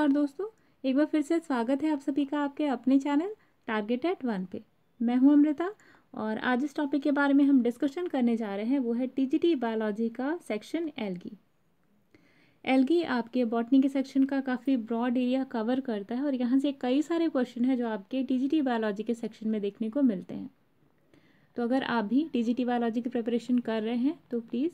नमस्कार दोस्तों एक बार फिर से स्वागत है आप सभी का आपके अपने चैनल टारगेट एट वन पे मैं हूं अमृता और आज इस टॉपिक के बारे में हम डिस्कशन करने जा रहे हैं वो है टीजीटी बायोलॉजी का सेक्शन एलगी एलगी आपके बॉटनी के सेक्शन का काफ़ी ब्रॉड एरिया कवर करता है और यहाँ से कई सारे क्वेश्चन हैं जो आपके टी बायोलॉजी के सेक्शन में देखने को मिलते हैं तो अगर आप भी टी बायोलॉजी की प्रिपरेशन कर रहे हैं तो प्लीज़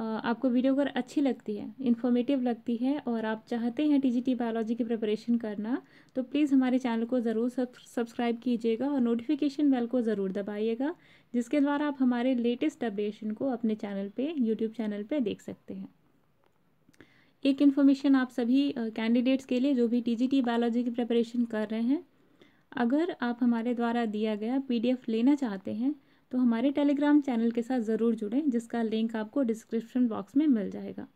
आपको वीडियो अगर अच्छी लगती है इन्फॉर्मेटिव लगती है और आप चाहते हैं टीजीटी बायोलॉजी की प्रिपरेशन करना तो प्लीज़ हमारे चैनल को ज़रूर सब्सक्राइब कीजिएगा और नोटिफिकेशन बेल को ज़रूर दबाइएगा जिसके द्वारा आप हमारे लेटेस्ट अपडेशन को अपने चैनल पे यूट्यूब चैनल पे देख सकते हैं एक इन्फॉर्मेशन आप सभी कैंडिडेट्स के लिए जो भी टी बायोलॉजी की प्रिपरेशन कर रहे हैं अगर आप हमारे द्वारा दिया गया पी लेना चाहते हैं तो हमारे टेलीग्राम चैनल के साथ ज़रूर जुड़ें जिसका लिंक आपको डिस्क्रिप्शन बॉक्स में मिल जाएगा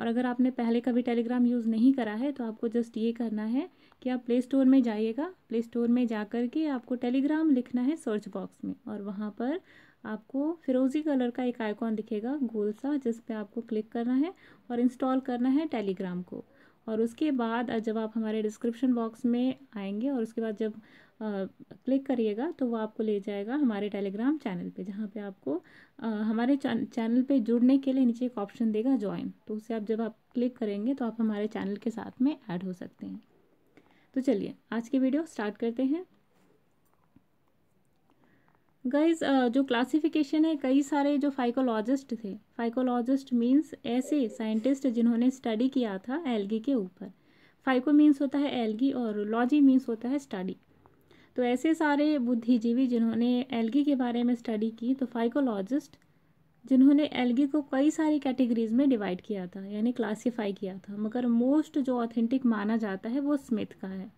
और अगर आपने पहले कभी टेलीग्राम यूज़ नहीं करा है तो आपको जस्ट ये करना है कि आप प्ले स्टोर में जाइएगा प्ले स्टोर में जा कर के आपको टेलीग्राम लिखना है सर्च बॉक्स में और वहाँ पर आपको फिरोज़ी कलर का एक आइकॉन दिखेगा गोल सा जिस पर आपको क्लिक करना है और इंस्टॉल करना है टेलीग्राम को और उसके बाद जब आप हमारे डिस्क्रिप्शन बॉक्स में आएंगे और उसके बाद जब क्लिक करिएगा तो वो आपको ले जाएगा हमारे टेलीग्राम चैनल पे जहाँ पे आपको आ, हमारे चैनल पे जुड़ने के लिए नीचे एक ऑप्शन देगा ज्वाइन तो उसे आप जब आप क्लिक करेंगे तो आप हमारे चैनल के साथ में ऐड हो सकते हैं तो चलिए आज की वीडियो स्टार्ट करते हैं गाइज जो क्लासिफिकेशन है कई सारे जो फाइकोलॉजिस्ट थे फाइकोलॉजिस्ट मीन्स ऐसे साइंटिस्ट जिन्होंने स्टडी किया था एलगी के ऊपर फाइको मीन्स होता है एलगी और लॉजी मीन्स होता है स्टडी तो ऐसे सारे बुद्धिजीवी जिन्होंने एल्गी के बारे में स्टडी की तो फाइकोलॉजिस्ट जिन्होंने एल्गी को कई सारी कैटेगरीज में डिवाइड किया था यानी क्लासिफाई किया था मगर मोस्ट जो ऑथेंटिक माना जाता है वो स्मिथ का है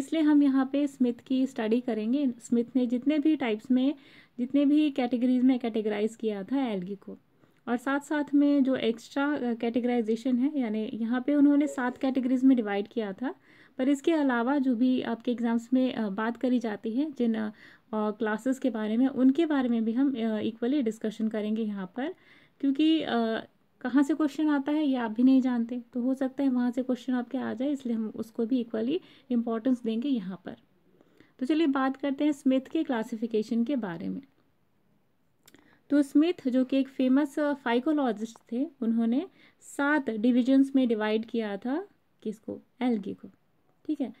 इसलिए हम यहाँ पे स्मिथ की स्टडी करेंगे स्मिथ ने जितने भी टाइप्स में जितने भी कैटेगरीज में कैटेगराइज किया था एल्गी को और साथ साथ में जो एक्स्ट्रा कैटेगराइजेशन है यानी यहाँ पे उन्होंने सात कैटेगरीज में डिवाइड किया था पर इसके अलावा जो भी आपके एग्ज़ाम्स में बात करी जाती है जिन क्लासेस के बारे में उनके बारे में भी हम इक्वली डिस्कशन करेंगे यहाँ पर क्योंकि कहाँ से क्वेश्चन आता है ये आप भी नहीं जानते तो हो सकता है वहाँ से क्वेश्चन आपके आ जाए इसलिए हम उसको भी इक्वली इम्पोर्टेंस देंगे यहाँ पर तो चलिए बात करते हैं स्मिथ के क्लासिफिकेशन के बारे में तो स्मिथ जो कि एक फेमस फाइकोलॉजिस्ट थे उन्होंने सात डिविजन्स में डिवाइड किया था किसको एल्गी को ठीक है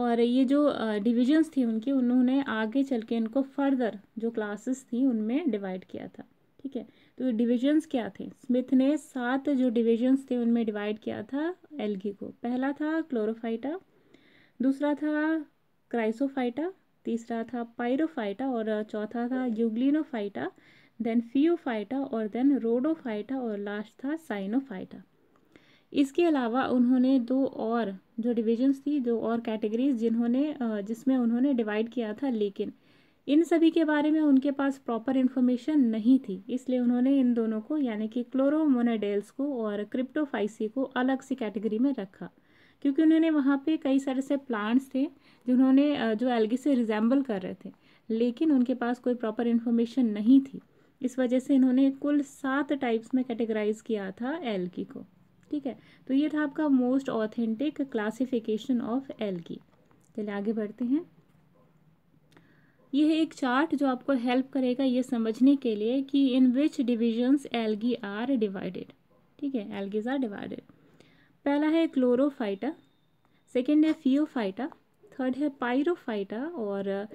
और ये जो डिविजन्स थी उनकी उन्होंने आगे चल के इनको फर्दर जो क्लासेस थी उनमें डिवाइड किया था ठीक है तो डिविजन्स क्या थे स्मिथ ने सात जो डिविजन्स थे उनमें डिवाइड किया था एल्गी को पहला था क्लोरोफाइटा दूसरा था क्राइसोफाइटा तीसरा था पायरोफाइटा और चौथा था यूग्लिनोफाइटा देन फियोफाइटा और देन रोडोफाइटा और लास्ट था साइनोफाइटा इसके अलावा उन्होंने दो और जो डिविजन्स थी दो और कैटेगरीज जिन्होंने जिसमें उन्होंने डिवाइड किया था लेकिन इन सभी के बारे में उनके पास प्रॉपर इन्फॉर्मेशन नहीं थी इसलिए उन्होंने इन दोनों को यानी कि क्लोरोमोनाडेल्स को और क्रिप्टोफाइसी को अलग सी कैटेगरी में रखा क्योंकि उन्होंने वहाँ पे कई सारे से प्लांट्स थे जिन्होंने जो एल्गी से रिजेंबल कर रहे थे लेकिन उनके पास कोई प्रॉपर इन्फॉर्मेशन नहीं थी इस वजह से इन्होंने कुल सात टाइप्स में कैटेगराइज किया था एल्गी को ठीक है तो ये था आपका मोस्ट ऑथेंटिक क्लासिफिकेशन ऑफ एल की चलिए आगे बढ़ते हैं यह एक चार्ट जो आपको हेल्प करेगा ये समझने के लिए कि in which divisions algae are divided ठीक है एल्गीज आर डिवाइडेड पहला है क्लोरोफाइटा सेकेंड है फियोफाइटा थर्ड है पायरोफाइटा और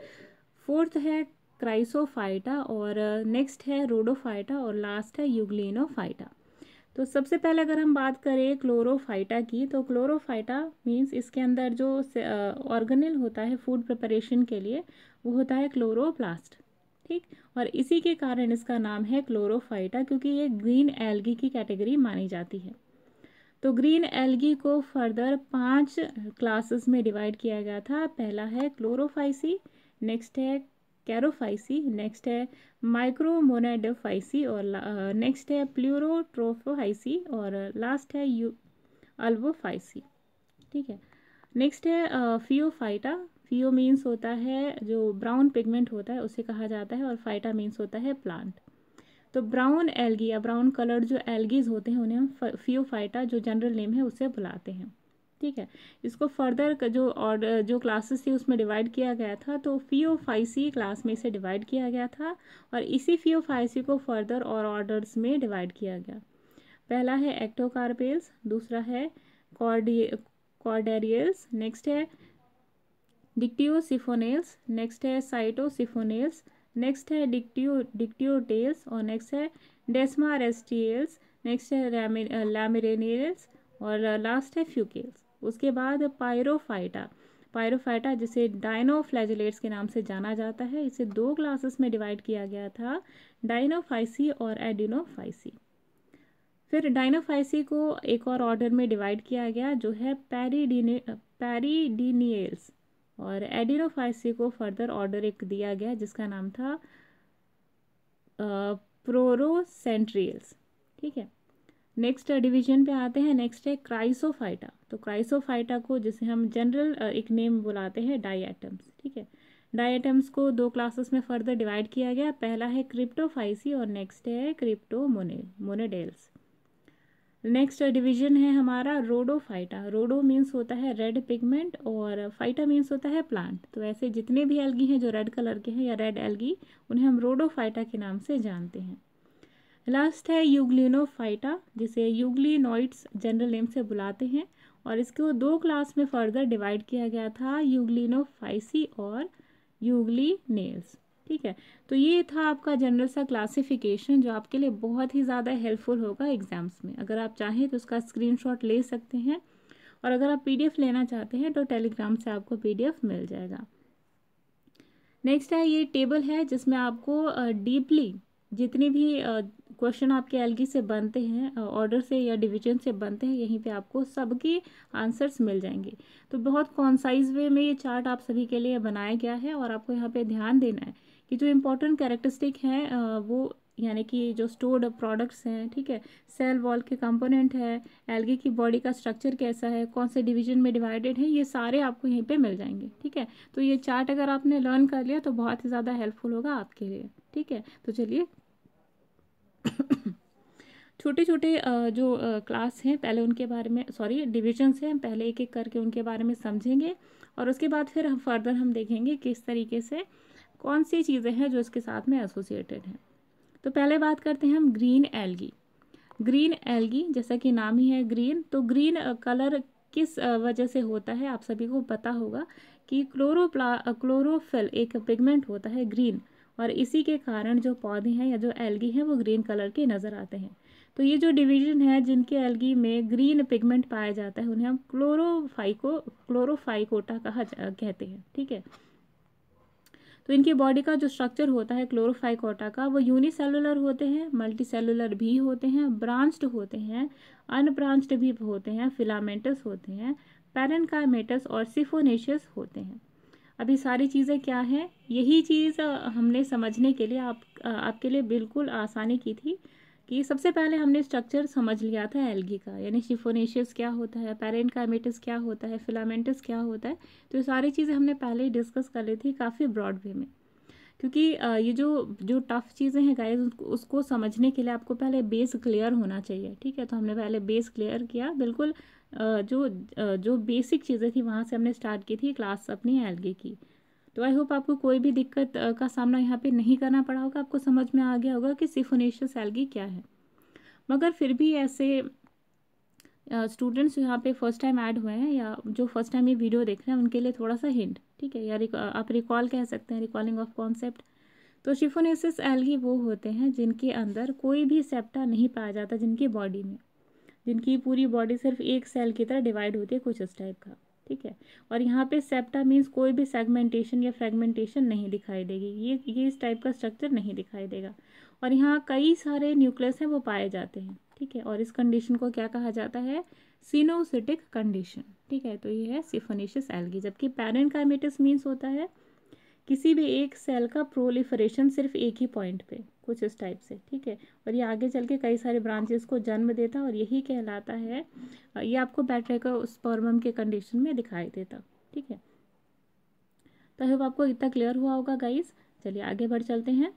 फोर्थ है क्राइसोफाइटा और नेक्स्ट है रोडोफाइटा और लास्ट है यूग्लिनोफाइटा तो सबसे पहले अगर हम बात करें क्लोरोफाइटा की तो क्लोरोफाइटा मींस इसके अंदर जो ऑर्गेनल होता है फूड प्रिपरेशन के लिए वो होता है क्लोरोप्लास्ट ठीक और इसी के कारण इसका नाम है क्लोरोफाइटा क्योंकि ये ग्रीन एल्गी की कैटेगरी मानी जाती है तो ग्रीन एल्गी को फर्दर पांच क्लासेस में डिवाइड किया गया था पहला है क्लोरोफाइसी नेक्स्ट है कैरोफाइसी नेक्स्ट है माइक्रोमोनाडोफाइसी और नेक्स्ट है प्लूरोट्रोफोहाइसी और लास्ट है यू अल्वोफाइसी ठीक है नेक्स्ट है फियोफाइटा फियो मीन्स होता है जो ब्राउन पिगमेंट होता है उसे कहा जाता है और फाइटा मीन्स होता है प्लांट तो ब्राउन एल्गी या ब्राउन कलर्ड जो एल्गीज होते हैं उन्हें हम फियोफाइटा जो जनरल नेम है उसे बुलाते हैं ठीक है इसको फर्दर जो ऑर्डर जो क्लासेस थी उसमें डिवाइड किया गया था तो फी ओ क्लास में इसे डिवाइड किया गया था और इसी फी ओ को फर्दर और ऑर्डर्स में डिवाइड किया गया पहला है एक्टोकार्पेल्स दूसरा है कॉर्डेरियल्स नेक्स्ट है सिफोनेल्स नेक्स्ट है साइटोसिफोनेल्स नेक्स्ट है डिक्टियो डिक्टियोटेल्स और नेक्स्ट है डेस्मारेस्टियल्स नेक्स्ट है लैमिरेनियल्स और लास्ट है फ्यूकेल्स उसके बाद पायरोफाइटा पायरोफाइटा जिसे डायनोफ्लैजिलेट्स के नाम से जाना जाता है इसे दो क्लासेस में डिवाइड किया गया था डायनोफाइसी और एडिनोफाइसी फिर डायनोफाइसी को एक और ऑर्डर में डिवाइड किया गया जो है पैरीडिने और एडिनोफाइसी को फर्दर ऑर्डर एक दिया गया जिसका नाम था प्रोरोसेंट्रियल्स ठीक है नेक्स्ट डिवीजन uh, पे आते हैं नेक्स्ट है क्राइसोफाइटा तो क्राइसोफाइटा को जिसे हम जनरल uh, एक नेम बुलाते हैं डाइएटम्स ठीक है डाइएटम्स को दो क्लासेस में फर्दर डिवाइड किया गया पहला है क्रिप्टोफाइसी और नेक्स्ट है क्रिप्टोमोने मोनेडेल्स नेक्स्ट डिवीजन है हमारा रोडोफाइटा रोडो मीन्स होता है रेड पिगमेंट और फाइटा मीन्स होता है प्लांट तो ऐसे जितने भी एल्गी हैं जो रेड कलर के हैं या रेड एल्गी उन्हें हम रोडोफाइटा के नाम से जानते हैं लास्ट है यूग्लिनोफाइटा जिसे यूग्लिनोइड्स जनरल नेम से बुलाते हैं और इसको दो क्लास में फर्दर डिवाइड किया गया था यूग्लिनोफाइसी और यूगली नेल्स ठीक है तो ये था आपका जनरल सा क्लासिफिकेशन जो आपके लिए बहुत ही ज़्यादा हेल्पफुल होगा एग्ज़ाम्स में अगर आप चाहें तो उसका स्क्रीनशॉट ले सकते हैं और अगर आप पीडीएफ लेना चाहते हैं तो टेलीग्राम से आपको पीडीएफ मिल जाएगा नेक्स्ट है ये टेबल है जिसमें आपको डीपली जितने भी क्वेश्चन आपके एलगी से बनते हैं ऑर्डर से या डिवीजन से बनते हैं यहीं पे आपको सबके आंसर्स मिल जाएंगे तो बहुत कॉन्साइज वे में ये चार्ट आप सभी के लिए बनाया गया है और आपको यहाँ पे ध्यान देना है कि जो इम्पोर्टेंट कैरेक्टरिस्टिक हैं वो यानी कि जो स्टोर्ड प्रोडक्ट्स हैं ठीक है सेल वॉल के कंपोनेंट है एलगी की बॉडी का स्ट्रक्चर कैसा है कौन से डिवीजन में डिवाइडेड है ये सारे आपको यहीं पे मिल जाएंगे ठीक है तो ये चार्ट अगर आपने लर्न कर लिया तो बहुत ही ज़्यादा हेल्पफुल होगा आपके लिए ठीक है तो चलिए छोटे छोटे जो क्लास हैं पहले उनके बारे में सॉरी डिविजन्स हैं हम पहले एक एक करके उनके बारे में समझेंगे और उसके बाद फिर हम फर्दर हम देखेंगे किस तरीके से कौन सी चीज़ें हैं जो इसके साथ में एसोसिएटेड हैं तो पहले बात करते हैं हम ग्रीन एल्गी ग्रीन एल्गी जैसा कि नाम ही है ग्रीन तो ग्रीन कलर किस वजह से होता है आप सभी को पता होगा कि क्लोरोप्ला क्लोरोफिल एक पिगमेंट होता है ग्रीन और इसी के कारण जो पौधे हैं या जो एल्गी हैं वो ग्रीन कलर के नज़र आते हैं तो ये जो डिवीजन है जिनके एल्गी में ग्रीन पिगमेंट पाया जाता है उन्हें हम क्लोरोफाइको क्लोरोफाइकोटा कहा कहते हैं ठीक है तो इनके बॉडी का जो स्ट्रक्चर होता है क्लोरोफाइकोटा का वो यूनिसेलुलर होते हैं मल्टी सेलुलर भी होते हैं ब्रांच्ड होते हैं अनब्रांच्ड भी होते हैं फिलामेंटस होते हैं पैरनकाइमेटस और सिफोनेशियस होते हैं अभी सारी चीज़ें क्या हैं यही चीज़ हमने समझने के लिए आप आपके लिए बिल्कुल आसानी की थी कि सबसे पहले हमने स्ट्रक्चर समझ लिया था एल्गी का यानी शिफोनेशियस क्या होता है पेरेंट कामेटिस क्या होता है फिलामेंटस क्या होता है तो ये सारी चीज़ें हमने पहले ही डिस्कस कर ली थी काफ़ी ब्रॉड वे में क्योंकि ये जो जो टफ़ चीज़ें हैं गाइस उसको समझने के लिए आपको पहले बेस क्लियर होना चाहिए ठीक है तो हमने पहले बेस क्लियर किया बिल्कुल जो जो बेसिक चीज़ें थी वहाँ से हमने स्टार्ट की थी क्लास अपनी एलगी की तो आई होप आपको कोई भी दिक्कत का सामना यहाँ पे नहीं करना पड़ा होगा आपको समझ में आ गया होगा कि सिफोनेशियस एलगी क्या है मगर फिर भी ऐसे स्टूडेंट्स यहाँ पे फर्स्ट टाइम ऐड हुए हैं या जो फर्स्ट टाइम ये वीडियो देख रहे हैं उनके लिए थोड़ा सा हिंट ठीक है या रिक, आप रिकॉल कह सकते हैं रिकॉलिंग ऑफ कॉन्सेप्ट तो शिफोनेसिस एलगी वो होते हैं जिनके अंदर कोई भी सेप्टा नहीं पाया जाता जिनकी बॉडी में जिनकी पूरी बॉडी सिर्फ एक सेल की तरह डिवाइड होती है कुछ इस टाइप का ठीक है और यहाँ पे सेप्टा मीन्स कोई भी सेगमेंटेशन या फ्रेगमेंटेशन नहीं दिखाई देगी ये ये इस टाइप का स्ट्रक्चर नहीं दिखाई देगा और यहाँ कई सारे न्यूक्लियस हैं वो पाए जाते हैं ठीक है और इस कंडीशन को क्या कहा जाता है सीनोसिटिक कंडीशन ठीक है तो ये है सिफोनीशियस एल्गी जबकि पैरेंट काइमेटिस मीन्स होता है किसी भी एक सेल का प्रोलिफरेशन सिर्फ एक ही पॉइंट पे कुछ इस टाइप से ठीक है और ये आगे चल के कई सारे ब्रांचेस को जन्म देता है और यही कहलाता है ये आपको उस स्पर्मम के कंडीशन में दिखाई देता ठीक है तो होप आपको इतना क्लियर हुआ होगा गाइज चलिए आगे बढ़ चलते हैं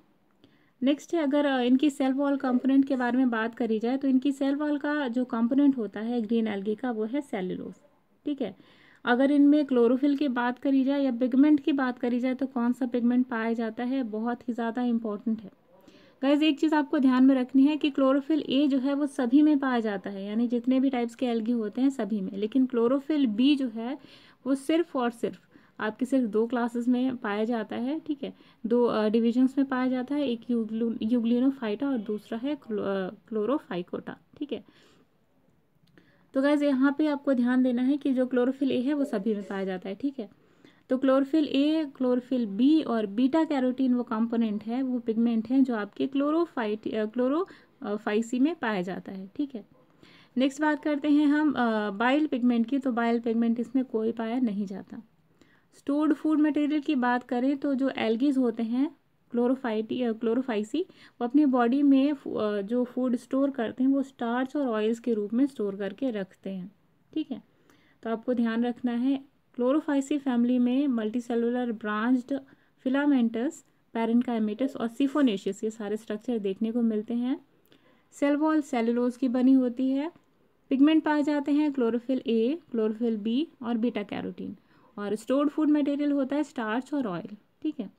नेक्स्ट है अगर इनकी सेल वॉल कंपोनेंट के बारे में बात करी जाए तो इनकी सेल वॉल का जो कंपोनेंट होता है ग्रीन एल्गी का वो है सेलुलोज ठीक है अगर इनमें क्लोरोफिल की बात करी जाए या पिगमेंट की बात करी जाए तो कौन सा पिगमेंट पाया जाता है बहुत ही ज़्यादा इंपॉर्टेंट है गैज़ एक चीज़ आपको ध्यान में रखनी है कि क्लोरोफिल ए जो है वो सभी में पाया जाता है यानी जितने भी टाइप्स के एल्गी होते हैं सभी में लेकिन क्लोरोफिल बी जो है वो सिर्फ और सिर्फ आपके सिर्फ दो क्लासेस में पाया जाता है ठीक है दो डिविजन्स में पाया जाता है एक यूग्लिनोफाइटा और दूसरा है क्लो, क्लोरोफाइकोटा ठीक है तो गैज़ यहाँ पे आपको ध्यान देना है कि जो क्लोरोफिल ए है वो सभी में पाया जाता है ठीक है तो क्लोरोफिल ए क्लोरोफिल बी और बीटा कैरोटीन वो कंपोनेंट है वो पिगमेंट है जो आपके क्लोरोफाइट क्लोरोफाइसी में पाया जाता है ठीक है नेक्स्ट बात करते हैं हम बाइल पिगमेंट की तो बाइल पिगमेंट इसमें कोई पाया नहीं जाता स्टोर्ड फूड मटेरियल की बात करें तो जो एल्गीज होते हैं क्लोरोफाइटी क्लोरोफाइसी वो अपने बॉडी में जो फूड स्टोर करते हैं वो स्टार्च और ऑयल्स के रूप में स्टोर करके रखते हैं ठीक है तो आपको ध्यान रखना है क्लोरोफाइसी फैमिली में multi cellular branched filamentous parenchymatous और सिफोनेशियस ये सारे स्ट्रक्चर देखने को मिलते हैं सेल वॉल सेलुलोज की बनी होती है पिगमेंट पाए जाते हैं क्लोरोफिल ए क्लोरोफिल बी और बीटा कैरोटीन और स्टोर्ड फूड मटेरियल होता है स्टार्च और ऑयल ठीक है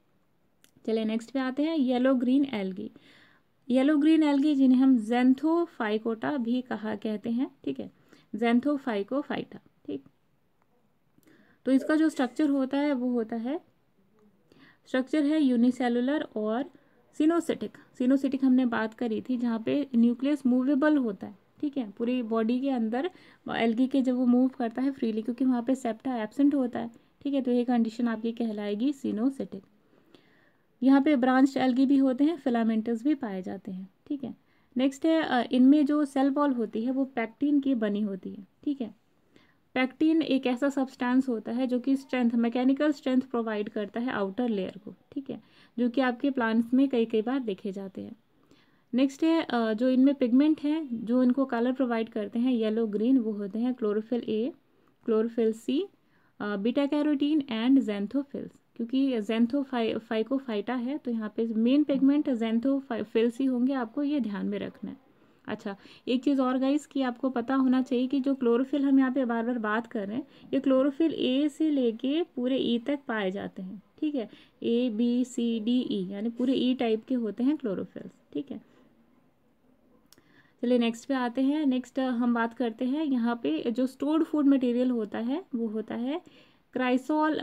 चलिए नेक्स्ट पे आते हैं yellow green algae yellow green algae जिन्हें हम जेंथोफाइकोटा भी कहा कहते हैं ठीक है जेंथोफाइकोफाइटा ठीक तो इसका जो स्ट्रक्चर होता है वो होता है स्ट्रक्चर है यूनिसेलुलर और सिनोसिटिक सिनोसिटिक हमने बात करी थी जहाँ पे न्यूक्लियस मूवेबल होता है ठीक है पूरी बॉडी के अंदर एल्गी के जब वो मूव करता है फ्रीली क्योंकि वहाँ पे सेप्टा एबसेंट होता है ठीक है तो ये कंडीशन आपकी कहलाएगी सिनोसिटिक यहाँ पे ब्रांच एल्गी भी होते हैं फिलामेंटस भी पाए जाते हैं ठीक है नेक्स्ट है इनमें जो सेल वॉल होती है वो पैक्टीन की बनी होती है ठीक है पैक्टीन एक ऐसा सब्सटेंस होता है जो कि स्ट्रेंथ मैकेनिकल स्ट्रेंथ प्रोवाइड करता है आउटर लेयर को ठीक है जो कि आपके प्लांट्स में कई कई बार देखे जाते हैं नेक्स्ट है जो इनमें पिगमेंट हैं जो इनको कलर प्रोवाइड करते हैं येलो ग्रीन वो होते हैं chlorophyll A chlorophyll C beta carotene and xanthophylls क्योंकि जेंथो फाइ फाइकोफाइटा है तो यहाँ पे मेन पिगमेंट जेंथोफिल्स ही होंगे आपको ये ध्यान में रखना है अच्छा एक चीज़ और गाइस कि आपको पता होना चाहिए कि जो क्लोरोफिल हम यहाँ पे बार बार बात कर रहे हैं ये क्लोरोफिल ए से लेके पूरे ई e तक पाए जाते हैं ठीक है A B C D E यानी पूरे ई e टाइप के होते हैं क्लोरोफिल्स ठीक है चलिए नेक्स्ट पे आते हैं नेक्स्ट हम बात करते हैं यहाँ पे जो स्टोर्ड फूड मटेरियल होता है वो होता है क्राइसोल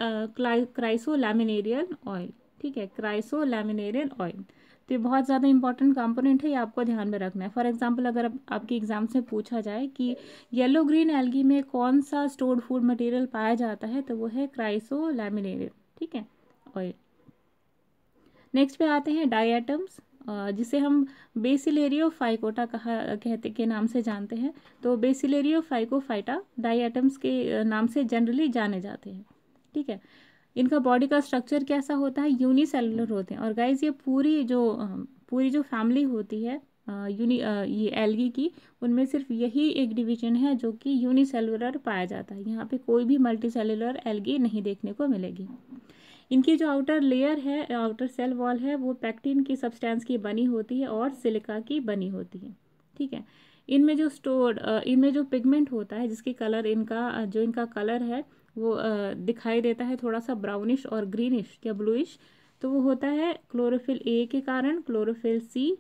क्राइसोलैमिनेरियन ऑयल ठीक है क्राइसोलैमिनेरियन ऑयल तो ये बहुत ज़्यादा इंपॉर्टेंट कंपोनेंट है ये आपको ध्यान में रखना है फॉर एग्जांपल अगर आप, आपके एग्जाम से पूछा जाए कि येलो ग्रीन एल्गी में कौन सा स्टोर्ड फूड मटेरियल पाया जाता है तो वो है क्राइसो लैमिनेरियन ठीक है ऑयल नेक्स्ट पे आते हैं एटम्स जिसे हम बेसिलेरियो फाइकोटा कहा कहते के नाम से जानते हैं तो बेसिलेरियो फाइकोफाइटा एटम्स के नाम से जनरली जाने जाते हैं ठीक है इनका बॉडी का स्ट्रक्चर कैसा होता है यूनिसेलुलर होते हैं और गाइज ये पूरी जो पूरी जो फैमिली होती है यूनि ये एलगी की उनमें सिर्फ यही एक डिवीजन है जो कि यूनिसेलुलर पाया जाता है यहाँ पे कोई भी मल्टीसेलुलर एलगी नहीं देखने को मिलेगी इनकी जो आउटर लेयर है आउटर सेल वॉल है वो पैक्टिन की सब्सटेंस की बनी होती है और सिलिका की बनी होती है ठीक है इनमें जो स्टोर इनमें जो पिगमेंट होता है जिसकी कलर इनका जो इनका कलर है वो दिखाई देता है थोड़ा सा ब्राउनिश और ग्रीनिश या ब्लूइश तो वो होता है क्लोरोफिल ए के कारण क्लोरोफिल सी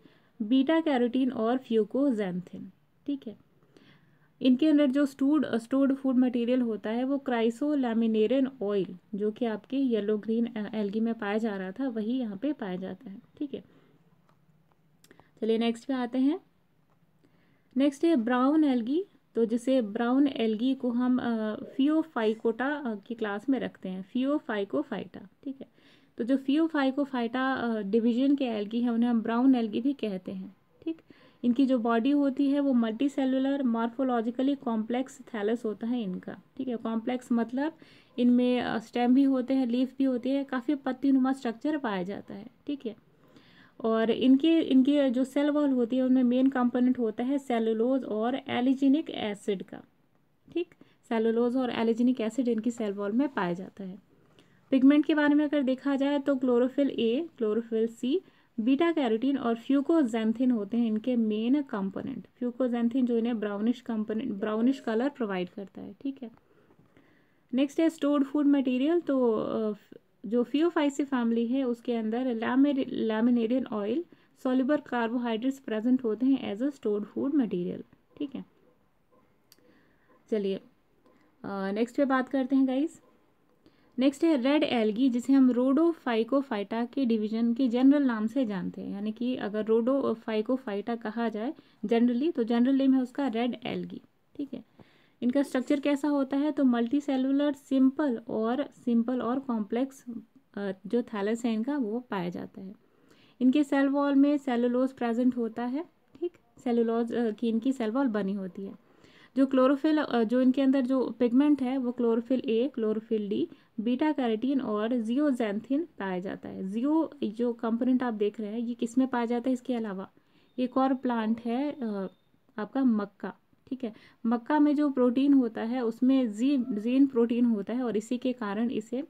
बीटा कैरोटीन और फ्यूकोजेंथिन ठीक है इनके अंदर जो स्टूड स्टोर्ड फूड मटेरियल होता है वो क्राइसो लैमिनेरन ऑयल जो कि आपके येलो ग्रीन एल्गी में पाया जा रहा था वही यहाँ पे पाया जाता है ठीक है चलिए नेक्स्ट पे आते हैं नेक्स्ट है ब्राउन एल्गी तो जिसे ब्राउन एल्गी को हम फियोफाइकोटा uh, uh, की क्लास में रखते हैं फियोफाइकोफाइटा ठीक है तो जो फियोफाइकोफाइटा डिवीजन uh, के एल्गी हैं उन्हें हम ब्राउन एल्गी भी कहते हैं इनकी जो बॉडी होती है वो multi cellular morphologically complex thallus होता है इनका ठीक है कॉम्प्लेक्स मतलब इनमें स्टेम भी होते हैं लीफ भी होती है काफ़ी पत्ती नुमा स्ट्रक्चर पाया जाता है ठीक है और इनके इनके जो सेल वॉल होती है उनमें मेन कंपोनेंट होता है सेलुलोज और एलिजिनिक एसिड का ठीक सेलुलोज और एलिजिनिक एसिड इनकी सेल वॉल में पाया जाता है पिगमेंट के बारे में अगर देखा जाए तो chlorophyll A chlorophyll C beta carotene और फ्यूकोजेंथिन होते हैं इनके मेन कंपोनेंट फ्यूकोजेंथिन जो इन्हें brownish component brownish colour provide करता है ठीक है नेक्स्ट है स्टोर्ड फूड मटेरियल तो जो फ्योफाइसी फैमिली है उसके अंदर laminarin oil soluble carbohydrates present होते हैं as a stored food material ठीक है चलिए नेक्स्ट पे बात करते हैं गाइस नेक्स्ट है रेड एल्गी जिसे हम रोडोफाइकोफाइटा के डिवीजन के जनरल नाम से जानते हैं यानी कि अगर रोडोफाइकोफाइटा कहा जाए जनरली तो जनरल नेम है उसका रेड एल्गी ठीक है इनका स्ट्रक्चर कैसा होता है तो मल्टी सेलुलर सिंपल और सिंपल और कॉम्प्लेक्स जो थैलस है इनका वो पाया जाता है इनके सेल वॉल में सेलुलोज प्रेजेंट होता है ठीक सेलुलोज की इनकी सेल वॉल बनी होती है जो क्लोरोफिल जो इनके अंदर जो पिगमेंट है वो chlorophyll A chlorophyll D beta carotene और जियोजैंथिन पाया जाता है जियो जो कंपोनेंट आप देख रहे हैं ये किस में पाया जाता है इसके अलावा एक और प्लांट है आपका मक्का ठीक है मक्का में जो प्रोटीन होता है उसमें जी जीन प्रोटीन होता है और इसी के कारण इसे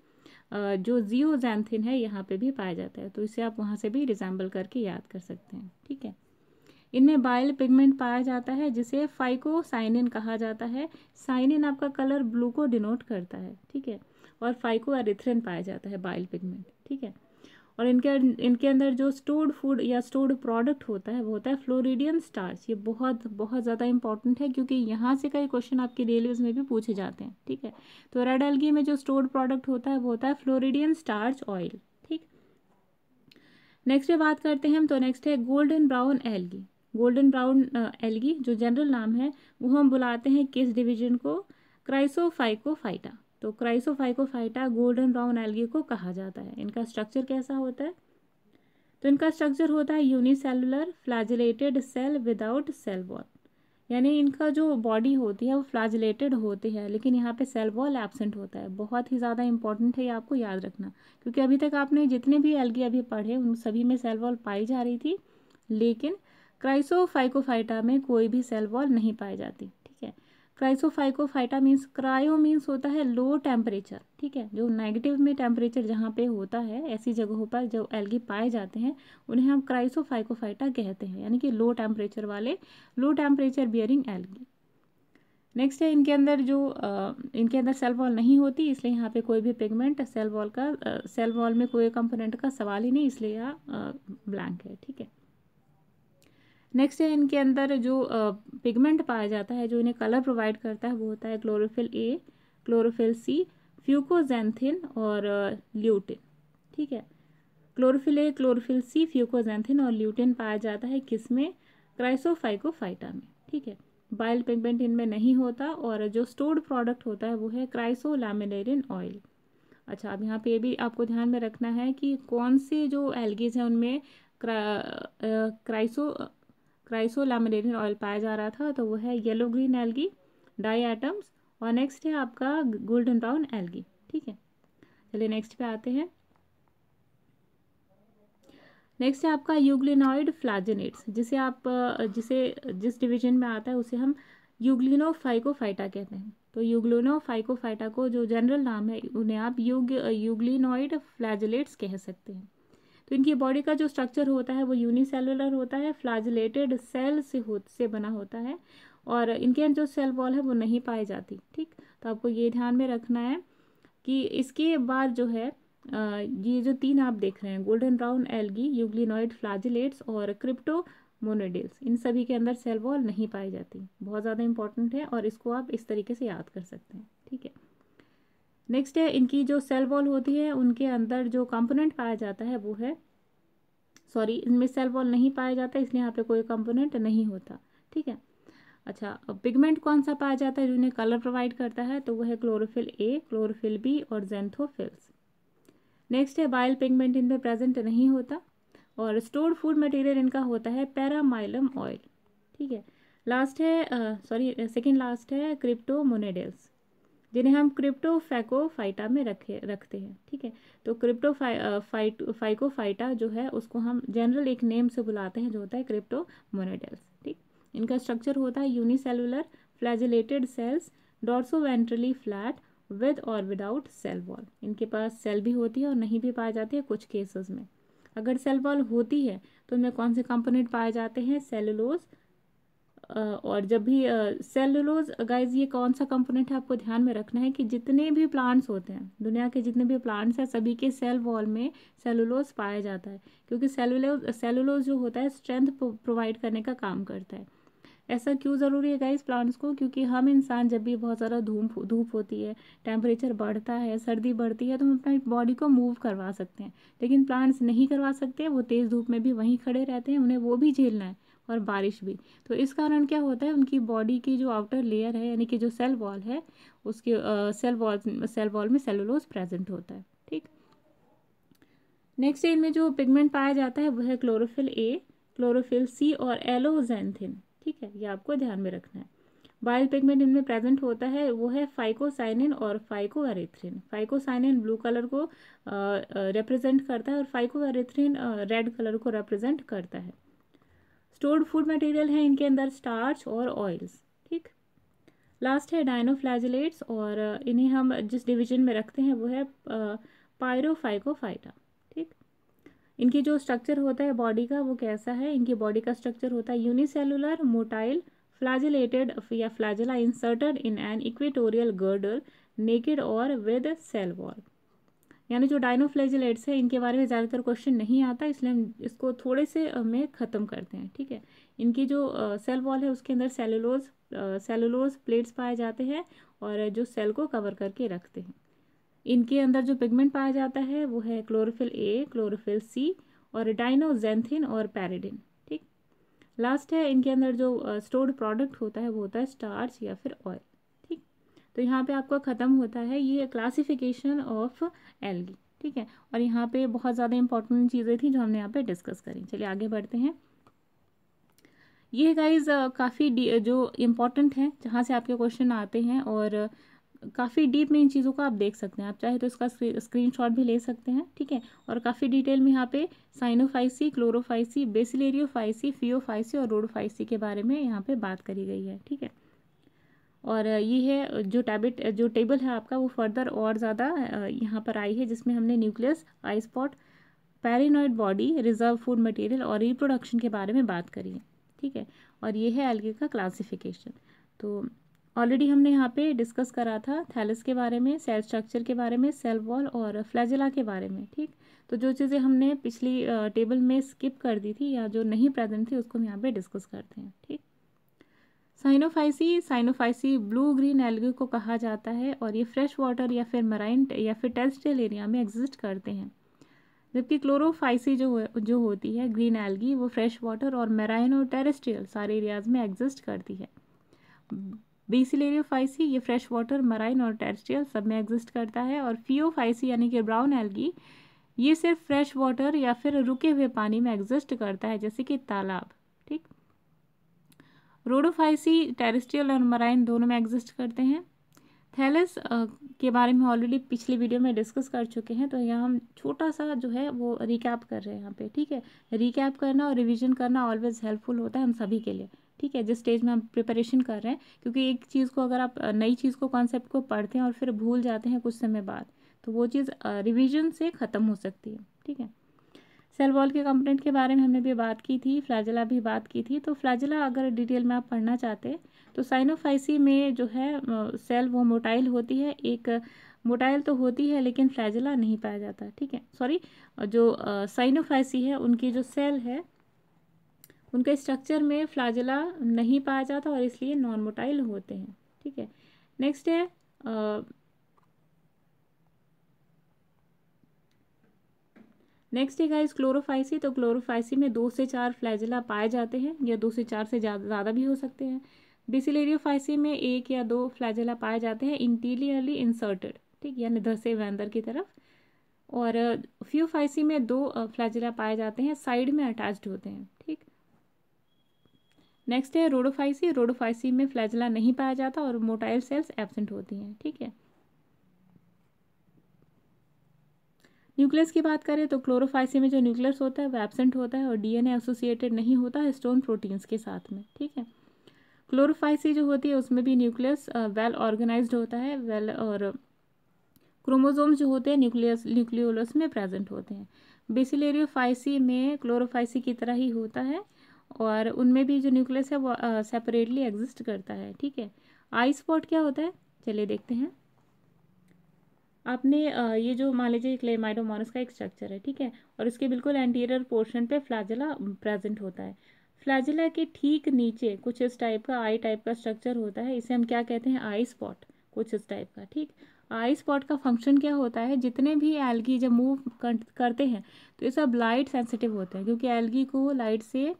जो जियोजैंथिन है यहाँ पे भी पाया जाता है तो इसे आप वहाँ से भी रिजैम्बल करके याद कर सकते हैं ठीक है इनमें बाइल पिगमेंट पाया जाता है जिसे फाइकोसाइनिन कहा जाता है साइनिन आपका कलर ब्लू को डिनोट करता है ठीक है और फाइको एरिथ्रिन पाया जाता है बाइल पिगमेंट ठीक है और इनके इनके अंदर जो स्टोर्ड फूड या स्टोर्ड प्रोडक्ट होता है वो होता है फ्लोरिडियन स्टार्च ये बहुत बहुत ज़्यादा इंपॉर्टेंट है क्योंकि यहाँ से कई क्वेश्चन आपके रेलवेज में भी पूछे जाते हैं ठीक है तो रेड एल्गी में जो स्टोर्ड प्रोडक्ट होता है वो होता है फ्लोरिडियन स्टार्च ऑयल ठीक नेक्स्ट पे बात करते हैं हम तो नेक्स्ट है golden brown algae golden brown algae जो जनरल नाम है वो हम बुलाते हैं किस डिविजन को क्राइसोफाइकोफाइटा तो क्राइसोफाइकोफाइटा गोल्डन ब्राउन एल्गी को कहा जाता है इनका स्ट्रक्चर कैसा होता है तो इनका स्ट्रक्चर होता है unicellular flagellated cell without cell wall यानी इनका जो बॉडी होती है वो फ्लाजिलेटेड होती है लेकिन यहाँ पे सेल वॉल एबसेंट होता है बहुत ही ज़्यादा इंपॉर्टेंट है ये आपको याद रखना क्योंकि अभी तक आपने जितने भी एल्गी अभी पढ़े उन सभी में सेल वॉल पाई जा रही थी लेकिन क्राइसोफाइकोफाइटा में कोई भी सेल वॉल नहीं पाई जाती क्राइसोफाइकोफाइटा मीन्स क्रायो मीन्स होता है लो टेम्परेचर ठीक है जो नेगेटिव में टेम्परेचर जहाँ पे होता है ऐसी जगहों पर जो एल्गी पाए जाते हैं उन्हें हम क्राइसोफाइकोफाइटा कहते हैं यानी कि लो टेम्परेचर वाले low temperature bearing algae next है इनके अंदर जो आ, इनके अंदर सेल वॉल नहीं होती इसलिए यहाँ पे कोई भी पिगमेंट सेल वॉल का सेल वॉल में कोई कंपोनेंट का सवाल ही नहीं इसलिए यह ब्लैंक है ठीक है नेक्स्ट है इनके अंदर जो पिगमेंट पाया जाता है जो इन्हें कलर प्रोवाइड करता है वो होता है chlorophyll A chlorophyll C fucoxanthin और ल्यूटिन ठीक है chlorophyll A chlorophyll C fucoxanthin और ल्यूटिन पाया जाता है किसमें क्राइसोफाइकोफाइटा में ठीक है बाइल पिगमेंट इनमें नहीं होता और जो स्टोर्ड प्रोडक्ट होता है वो है क्राइसोलामिलेरिन ऑयल अच्छा अब यहाँ पे ये भी आपको ध्यान में रखना है कि कौन से जो एल्गीज हैं उनमें क्रा, क्राइसो क्राइसोलैमिनेटेड ऑयल पाया जा रहा था तो वो है yellow green algae diatoms और नेक्स्ट है आपका गोल्डन ब्राउन एल्गी ठीक है चलिए नेक्स्ट पे आते हैं नेक्स्ट है आपका यूग्लिनॉइड फ्लाजिनेट्स जिसे आप जिसे जिस डिवीजन में आता है उसे हम फाइकोफाइटा कहते हैं तो फाइकोफाइटा को जो जनरल नाम है उन्हें आप यूग यूग्लिनॉइड फ्लैजलेट्स कह सकते हैं तो इनकी बॉडी का जो स्ट्रक्चर होता है वो यूनिसेलुलर होता है फ्लाजलेटेड सेल से हो से बना होता है और इनके अंदर जो सेल वॉल है वो नहीं पाई जाती ठीक तो आपको ये ध्यान में रखना है कि इसके बाद जो है ये जो तीन आप देख रहे हैं golden brown algae euglenoid flagellates और क्रिप्टो मोनोडिल्स इन सभी के अंदर सेल वॉल नहीं पाई जाती बहुत ज़्यादा इंपॉर्टेंट है और इसको आप इस तरीके से याद कर सकते हैं ठीक है नेक्स्ट है इनकी जो सेल वॉल होती है उनके अंदर जो कंपोनेंट पाया जाता है वो है सॉरी इनमें सेल वॉल नहीं पाया जाता इसलिए यहाँ पे कोई कंपोनेंट नहीं होता ठीक है अच्छा पिगमेंट कौन सा पाया जाता है जो इन्हें कलर प्रोवाइड करता है तो वो है क्लोरोफिल ए क्लोरोफिल बी और जेंथोफिल्स नेक्स्ट है बाइल पिगमेंट इनमें प्रेजेंट नहीं होता और स्टोर्ड फूड मटेरियल इनका होता है पैरामाइलम ऑयल ठीक है लास्ट है सॉरी सेकेंड लास्ट है क्रिप्टोमोनेडल्स जिन्हें हम क्रिप्टोफैकोफाइटा में रखे रखते हैं ठीक है तो क्रिप्टोफाइट फाइकोफाइटा जो है उसको हम जनरल एक नेम से बुलाते हैं जो होता है क्रिप्टोमोनेडल्स ठीक इनका स्ट्रक्चर होता है unicellular flagellated cells dorsoventrally flat with और विदाउट सेल वॉल इनके पास सेल भी होती है और नहीं भी पाए जाती है कुछ केसेस में अगर सेल वॉल होती है तो उनमें कौन से कंपोनेंट पाए जाते हैं सेलुलोज और जब भी सेलुलोज गाइज ये कौन सा कंपोनेंट है आपको ध्यान में रखना है कि जितने भी प्लांट्स होते हैं दुनिया के जितने भी प्लांट्स हैं सभी के सेल वॉल में सेलुलोज पाया जाता है क्योंकि सेलुलोज सेलुलोज जो होता है स्ट्रेंथ प्रोवाइड करने का काम करता है ऐसा क्यों ज़रूरी है गाइस प्लांट्स को क्योंकि हम इंसान जब भी बहुत ज़्यादा धूप धूप होती है टेम्परेचर बढ़ता है सर्दी बढ़ती है तो हम अपनी बॉडी को मूव करवा सकते हैं लेकिन प्लांट्स नहीं करवा सकते वो तेज़ धूप में भी वहीं खड़े रहते हैं उन्हें वो भी झेलना है और बारिश भी तो इस कारण क्या होता है उनकी बॉडी की जो आउटर लेयर है यानी कि जो सेल वॉल है उसके सेल वॉल सेल वॉल में सेलुलोज प्रेजेंट होता है ठीक नेक्स्ट इनमें जो पिगमेंट पाया जाता है वह है क्लोरोफिल ए क्लोरोफिल सी और एलोजेंथिन ठीक है ये आपको ध्यान में रखना है बाइल पिगमेंट इनमें प्रेजेंट होता है वो है फाइकोसाइनिन और एरेथ्रिन फाइकोसाइनिन ब्लू कलर को रिप्रेजेंट करता है और एरेथ्रिन रेड कलर को रिप्रेजेंट करता है स्टोर्ड फूड मटेरियल है इनके अंदर स्टार्च और ऑयल्स ठीक लास्ट है डायनोफ्लैजिलेट्स और uh, इन्हें हम जिस डिवीजन में रखते हैं वो है पायरोफाइकोफाइटा uh, ठीक इनकी जो स्ट्रक्चर होता है बॉडी का वो कैसा है इनकी बॉडी का स्ट्रक्चर होता है यूनिसेलुलर मोटाइल फ्लैजिलेटेड या flagella inserted in an equatorial girdle naked और विद सेल वॉल यानी जो डायनोफ्लेजिलेट्स हैं इनके बारे में ज़्यादातर क्वेश्चन नहीं आता इसलिए हम इसको थोड़े से में ख़त्म करते हैं ठीक है इनकी जो सेल वॉल है उसके अंदर सेलुलोज सेलुलोज प्लेट्स पाए जाते हैं और जो सेल को कवर करके रखते हैं इनके अंदर जो पिगमेंट पाया जाता है वो है क्लोरोफिल ए क्लोरोफिल सी और डाइनोजेंथिन और पैरिडिन ठीक लास्ट है इनके अंदर जो स्टोर्ड प्रोडक्ट होता है वो होता है स्टार्च या फिर ऑयल तो यहाँ पे आपका ख़त्म होता है ये क्लासिफिकेशन ऑफ एलगी ठीक है और यहाँ पे बहुत ज़्यादा इंपॉर्टेंट चीज़ें थी जो हमने यहाँ पे डिस्कस करी चलिए आगे बढ़ते हैं ये गाइज काफ़ी जो इम्पॉर्टेंट है जहाँ से आपके क्वेश्चन आते हैं और काफ़ी डीप में इन चीज़ों को आप देख सकते हैं आप चाहे तो इसका स्क्रीनशॉट भी ले सकते हैं ठीक है और काफ़ी डिटेल में यहाँ पे साइनोफाइसी क्लोरोफाइसी बेसिलेरियोफाइसी फियोफाइसी और रोडोफाइसी के बारे में यहाँ पे बात करी गई है ठीक है और ये है जो टैबलेट जो टेबल है आपका वो फर्दर और ज़्यादा यहाँ पर आई है जिसमें हमने nucleus eye spot pyrenoid body reserve food material और रिप्रोडक्शन के बारे में बात करी है ठीक है और ये है एल्गे का क्लासिफिकेशन तो ऑलरेडी हमने यहाँ पे डिस्कस करा था थैलस के बारे में सेल स्ट्रक्चर के बारे में सेल वॉल और फ्लैजिला के बारे में ठीक तो जो चीज़ें हमने पिछली टेबल में स्किप कर दी थी या जो नहीं प्रेजेंट थी उसको हम यहाँ पे डिस्कस करते हैं ठीक Cyanophyceae Cyanophyceae blue green algae को कहा जाता है और ये फ्रेश वाटर या फिर मराइन या फिर टेरेस्ट्रियल एरिया में एग्जिस्ट करते हैं जबकि क्लोरोफाइसी जो जो होती है ग्रीन एल्गी वो फ्रेश वाटर और मेराइन और टेरेस्ट्रियल सारे एरियाज में एग्जिस्ट करती है बेसिलेरियोफाइसी ये फ्रेश वाटर मराइन और टेरेस्ट्रियल सब में एग्जिस्ट करता है और फियोफाइसी यानी कि ब्राउन एल्गी ये सिर्फ फ्रेश वाटर या फिर रुके हुए पानी में एग्जिस्ट करता है जैसे कि तालाब ठीक रोडोफाइसी टेरिस्ट्रियल और मराइन दोनों में एग्जिस्ट करते हैं थैलस के बारे में ऑलरेडी पिछली वीडियो में डिस्कस कर चुके हैं तो यहाँ हम छोटा सा जो है वो रिकैप कर रहे हैं यहाँ पे ठीक है रिकैप करना और रिवीजन करना ऑलवेज हेल्पफुल होता है हम सभी के लिए ठीक है जिस स्टेज में हम प्रिपरेशन कर रहे हैं क्योंकि एक चीज़ को अगर आप नई चीज़ को कॉन्सेप्ट को पढ़ते हैं और फिर भूल जाते हैं कुछ समय बाद तो वो चीज़ रिविज़न से ख़त्म हो सकती है ठीक है सेल वॉल के कंपोनेंट के बारे में हमने भी बात की थी फ्लाजिला भी बात की थी तो फ्लाजिला अगर डिटेल में आप पढ़ना चाहते तो साइनोफाइसी में जो है सेल वो मोटाइल होती है एक मोटाइल तो होती है लेकिन फ्लाजिला नहीं पाया जाता ठीक है सॉरी जो साइनोफाइसी है उनकी जो सेल है उनके स्ट्रक्चर में फ्लाजिला नहीं पाया जाता और इसलिए नॉन मोटाइल होते हैं ठीक है नेक्स्ट है नेक्स्ट है गाइस क्लोरोफाइसी तो क्लोरोफाइसी में दो से चार फ्लैजिला पाए जाते हैं या दो से चार से ज़्यादा भी हो सकते हैं बिसिलेरियोफाइसी में एक या दो फ्लैजिला पाए जाते हैं इंटीरियरली इंसर्टेड ठीक यानी इधर से की तरफ और फ्यूफाइसी में दो फ्लैजिला पाए जाते हैं साइड में अटैच्ड होते हैं ठीक नेक्स्ट है रोडोफाइसी रोडोफाइसी में फ्लैजिला नहीं पाया जाता और मोटाइल सेल्स एबसेंट होती हैं ठीक है न्यूक्लियस की बात करें तो क्लोरोफाइसी में जो न्यूक्लियस होता है वो एबसेंट होता है और डीएनए एसोसिएटेड नहीं होता है स्टोन प्रोटीन्स के साथ में ठीक है क्लोरोफाइसी जो होती है उसमें भी न्यूक्लियस वेल ऑर्गेनाइज होता है वेल well और क्रोमोजोम जो होते हैं न्यूक्लियस न्यूक्लियोलस में प्रेजेंट होते हैं बेसिलेरियोफाइसी में क्लोरोफाइसी की तरह ही होता है और उनमें भी जो न्यूक्लियस है वो सेपरेटली एग्जिस्ट करता है ठीक है आई स्पॉट क्या होता है चलिए देखते हैं आपने ये जो मान लीजिए क्लेमाइडोमोनस का एक स्ट्रक्चर है ठीक है और इसके बिल्कुल एंटीरियर पोर्शन पे फ्लाजिला प्रेजेंट होता है फ्लाजिला के ठीक नीचे कुछ इस टाइप का आई टाइप का स्ट्रक्चर होता है इसे हम क्या कहते हैं आई स्पॉट कुछ इस टाइप का ठीक आई स्पॉट का फंक्शन क्या होता है जितने भी एल्गी जब मूव करते हैं तो ये सब लाइट सेंसिटिव होते हैं क्योंकि एल्गी को लाइट से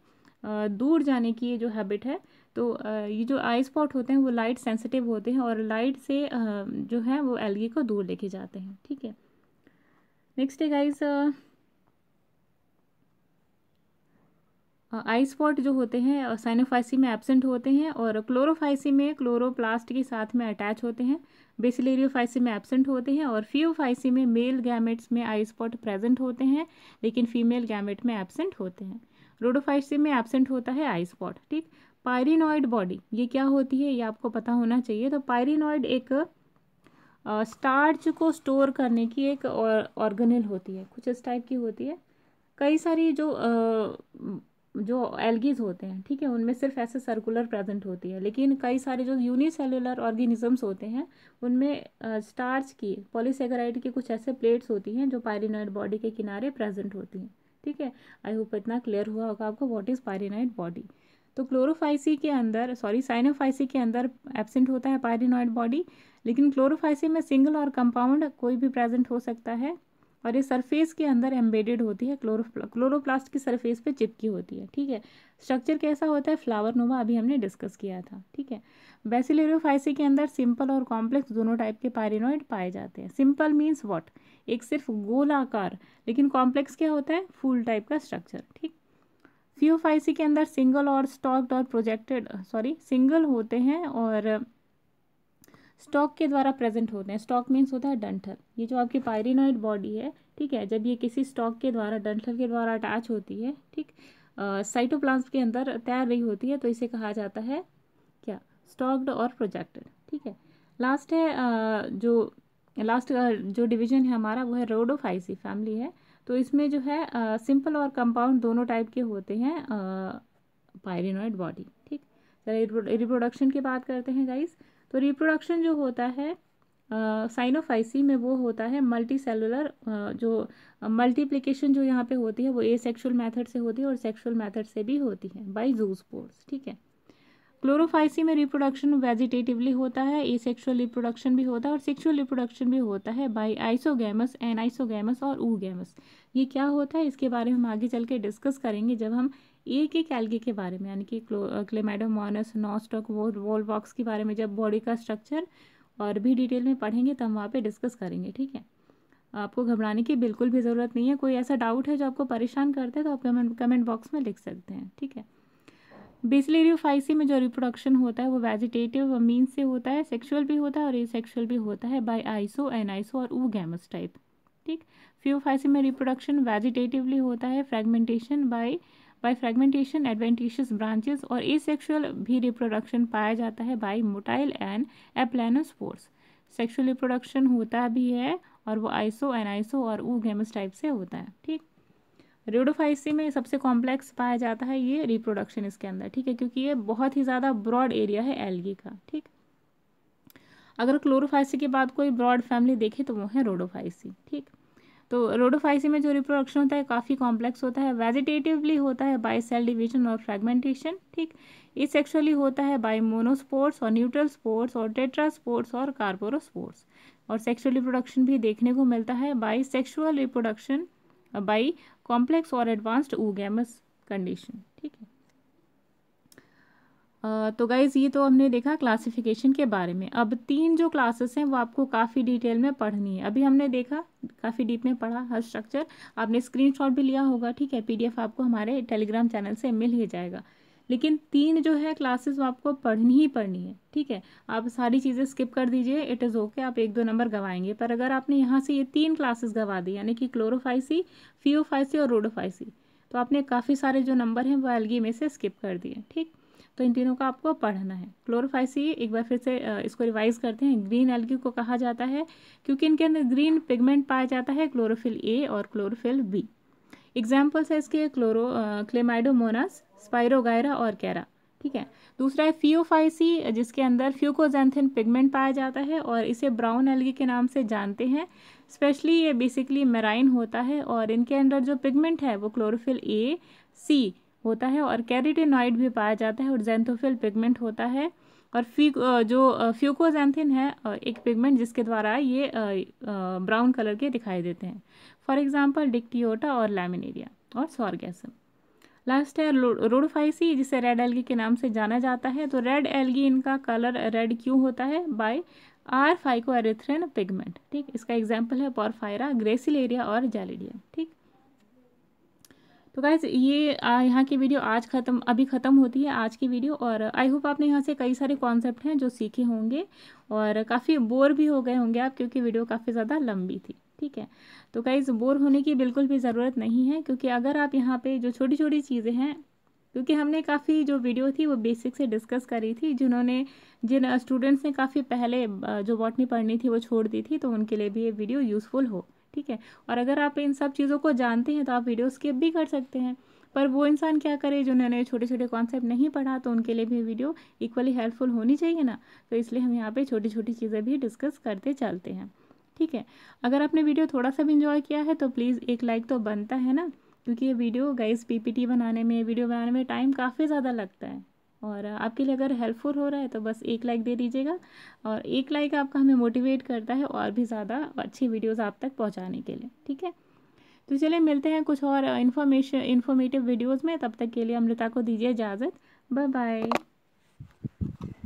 दूर जाने की जो हैबिट है तो ये जो आई स्पॉट होते हैं वो लाइट सेंसिटिव होते हैं और लाइट से जो है वो एलगी को दूर लेके जाते हैं ठीक है नेक्स्ट है गाइस आई स्पॉट जो होते हैं साइनोफाइसी में एबसेंट होते हैं और क्लोरोफाइसी में क्लोरोप्लास्ट के साथ में अटैच होते हैं बेसिलेरियोफाइसी में एबसेंट होते हैं और फ्यूफाइसी में मेल गैमेट्स में आई स्पॉट प्रेजेंट होते हैं लेकिन फीमेल गैमेट में एबसेंट होते हैं रोडोफाइसी में एबसेंट होता है आई स्पॉट ठीक पायरिनॉइड बॉडी ये क्या होती है ये आपको पता होना चाहिए तो पायरिनॉइड एक स्टार्च को स्टोर करने की एक ऑर्गेनल होती है कुछ इस टाइप की होती है कई सारी जो आ, जो एल्गीज होते हैं ठीक है उनमें सिर्फ ऐसे सर्कुलर प्रेजेंट होती है लेकिन कई सारे जो यूनिसेलुलर ऑर्गेनिजम्स होते हैं उनमें स्टार्च की पॉलीसेगराइड की कुछ ऐसे प्लेट्स होती हैं जो पायरिनॉइड बॉडी के किनारे प्रेजेंट होती हैं ठीक है आई होप इतना क्लियर हुआ होगा आपको वॉट इज़ पायरिनाइड बॉडी तो क्लोरोफाइसी के अंदर सॉरी साइनोफाइसी के अंदर एबसेंट होता है पायरिनॉइड बॉडी लेकिन क्लोरोफाइसी में सिंगल और कंपाउंड कोई भी प्रेजेंट हो सकता है और ये सरफेस के अंदर एम्बेडेड होती है क्लोरो क्लोरोप्लास्ट की सरफेस पे चिपकी होती है ठीक है स्ट्रक्चर कैसा होता है फ्लावर नोवा अभी हमने डिस्कस किया था ठीक है बेसिलेरोफाइसी के अंदर सिंपल और कॉम्प्लेक्स दोनों टाइप के पायरिनॉइड पाए जाते हैं सिंपल मीन्स वॉट एक सिर्फ गोलाकार लेकिन कॉम्प्लेक्स क्या होता है फूल टाइप का स्ट्रक्चर ठीक क्यू फाइव सी के अंदर सिंगल और स्टॉक्ड और प्रोजेक्टेड सॉरी सिंगल होते हैं और स्टॉक के द्वारा प्रेजेंट होते हैं स्टॉक मीन्स होता है डंठल ये जो आपकी पायरिनोइड बॉडी है ठीक है जब ये किसी स्टॉक के द्वारा डंठल के द्वारा अटैच होती है ठीक साइटोप्लाज्म के अंदर तैयार रही होती है तो इसे कहा जाता है क्या स्टॉक्ड और प्रोजेक्टेड ठीक है लास्ट है आ, जो लास्ट जो डिवीजन है हमारा वो है रोडोफाइसी फैमिली है तो इसमें जो है आ, सिंपल और कंपाउंड दोनों टाइप के होते हैं पायरिनोइड बॉडी ठीक रिप्रोडक्शन की बात करते हैं गाइस तो रिप्रोडक्शन जो होता है साइनोफाइसी में वो होता है मल्टी सेलुलर जो मल्टीप्लिकेशन जो यहाँ पे होती है वो ए सेक्शुअल मैथड से होती है और सेक्शुअल मैथड से भी होती है बाई जूस पोर्स ठीक है क्लोरोफाइसी में रिप्रोडक्शन वेजिटेटिवली होता है ए सेक्शुअल रिप्रोडक्शन भी होता है और सेक्शुअल रिप्रोडक्शन भी होता है बाई आइसोगेमस एन आइसोगेमस और गैमस ये क्या होता है इसके बारे में हम आगे चल के डिस्कस करेंगे जब हम ए के कैलगी के बारे में यानी कि क्लेमेडोमोनस नॉस्टॉक वॉक्स के बारे में जब बॉडी का स्ट्रक्चर और भी डिटेल में पढ़ेंगे तो हम वहाँ पर डिस्कस करेंगे ठीक है आपको घबराने की बिल्कुल भी ज़रूरत नहीं है कोई ऐसा डाउट है जो आपको परेशान करता है तो आप कमेंट कमेंट बॉक्स में लिख सकते हैं ठीक है बेसिलेरियोफाइसी में जो रिप्रोडक्शन होता है वो वेजिटेटिव मीन से होता है सेक्सुअल भी होता है और सेक्सुअल भी होता है बाय आइसो एन आइसो और ऊ गैमस टाइप ठीक फ्यूफाइसी में रिप्रोडक्शन वेजिटेटिवली होता है fragmentation by by fragmentation adventitious branches और एसेक्सुअल भी रिप्रोडक्शन पाया जाता है by motile and aplanospores sexual reproduction होता भी है और वो आइसो एन आइसो और ऊ गैमस टाइप से होता है ठीक रेडोफाइसी में सबसे कॉम्प्लेक्स पाया जाता है ये रिप्रोडक्शन इसके अंदर ठीक है क्योंकि ये बहुत ही ज़्यादा ब्रॉड एरिया है एलगी का ठीक अगर क्लोरोफाइसी के बाद कोई ब्रॉड फैमिली देखे तो वो है रोडोफाइसी ठीक तो रोडोफाइसी में जो रिप्रोडक्शन होता है काफ़ी कॉम्प्लेक्स होता है वेजिटेटिवली होता है बाई सेल डिविजन और फ्रेगमेंटेशन ठीक ये सेक्सुअली होता है बाई मोनोस्पोर्ट्स और न्यूट्रल स्पोर्ट्स और टेट्रास्पोर्ट्स और कार्बोरोस्पोर्ट्स और सेक्सुअल रिप्रोडक्शन भी देखने को मिलता है by sexual reproduction by complex और एडवांस्ड ओगेमस कंडीशन ठीक है तो गाइज़ ये तो हमने देखा क्लासिफिकेशन के बारे में अब तीन जो क्लासेस हैं वो आपको काफ़ी डिटेल में पढ़नी है अभी हमने देखा काफ़ी डीप में पढ़ा हर स्ट्रक्चर आपने स्क्रीनशॉट भी लिया होगा ठीक है पीडीएफ आपको हमारे टेलीग्राम चैनल से मिल ही जाएगा लेकिन तीन जो है क्लासेस आपको पढ़नी ही पढ़नी है ठीक है आप सारी चीज़ें स्किप कर दीजिए इट इज़ ओके आप एक दो नंबर गवाएंगे पर अगर आपने यहाँ से ये तीन क्लासेस गवा दी यानी कि क्लोरोफाइसी फियोफाइसी और रोडोफाइसी तो आपने काफ़ी सारे जो नंबर हैं वो एलगी में से स्किप कर दिए ठीक तो इन तीनों का आपको पढ़ना है क्लोरोफाइसी एक बार फिर से इसको रिवाइज करते हैं ग्रीन एल्गी को कहा जाता है क्योंकि इनके अंदर ग्रीन पिगमेंट पाया जाता है क्लोरोफिल ए और क्लोरोफिल बी एग्जाम्पल्स है इसके क्लोरो क्लेमाइडोमोनास स्पायरोगायरा और कैरा ठीक है दूसरा है फियोफाइसी जिसके अंदर फ्यूकोजेंथिन पिगमेंट पाया जाता है और इसे ब्राउन एल्गी के नाम से जानते हैं स्पेशली ये बेसिकली मेराइन होता है और इनके अंदर जो पिगमेंट है वो क्लोरोफिल ए सी होता है और कैरिटेनॉइड भी पाया जाता है और जेंथोफिल पिगमेंट होता है और फ्यू जो फ्यूकोजैंथिन है एक पिगमेंट जिसके द्वारा ये ब्राउन कलर के दिखाई देते हैं फॉर एग्जाम्पल डिक्टियोटा और लैमिनेरिया और सॉर्गेसम लास्ट है रोडोफाइसी जिसे रेड एलगी के नाम से जाना जाता है तो रेड एलगी इनका कलर रेड क्यों होता है बाय आर फाइको पिगमेंट ठीक इसका एग्जाम्पल है पॉरफायरा ग्रेसिलेरिया और जेलिडिया ठीक तो गाइज़ ये यहाँ की वीडियो आज ख़त्म अभी ख़त्म होती है आज की वीडियो और आई होप आपने यहाँ से कई सारे कॉन्सेप्ट हैं जो सीखे होंगे और काफ़ी बोर भी हो गए होंगे आप क्योंकि वीडियो काफ़ी ज़्यादा लंबी थी ठीक है तो गाइज़ बोर होने की बिल्कुल भी ज़रूरत नहीं है क्योंकि अगर आप यहाँ पे जो छोटी छोटी चीज़ें हैं क्योंकि हमने काफ़ी जो वीडियो थी वो बेसिक से डिस्कस करी थी जिन्होंने जिन स्टूडेंट्स ने काफ़ी पहले जो बॉटनी पढ़नी थी वो छोड़ दी थी तो उनके लिए भी ये वीडियो यूज़फुल हो ठीक है और अगर आप इन सब चीज़ों को जानते हैं तो आप वीडियो स्किप भी कर सकते हैं पर वो इंसान क्या करे जो नए छोटे छोटे कॉन्सेप्ट नहीं पढ़ा तो उनके लिए भी वीडियो इक्वली हेल्पफुल होनी चाहिए ना तो इसलिए हम यहाँ पे छोटी छोटी चीज़ें भी डिस्कस करते चलते हैं ठीक है अगर आपने वीडियो थोड़ा सा भी इंजॉय किया है तो प्लीज़ एक लाइक तो बनता है ना क्योंकि ये वीडियो गाइस पीपीटी बनाने में वीडियो बनाने में टाइम काफ़ी ज़्यादा लगता है और आपके लिए अगर हेल्पफुल हो रहा है तो बस एक लाइक दे दीजिएगा और एक लाइक आपका हमें मोटिवेट करता है और भी ज़्यादा अच्छी वीडियोज़ आप तक पहुँचाने के लिए ठीक है तो चलिए मिलते हैं कुछ और इन्फॉर्मेशन इन्फॉर्मेटिव वीडियोज़ में तब तक के लिए अमृता को दीजिए इजाज़त बाय बाय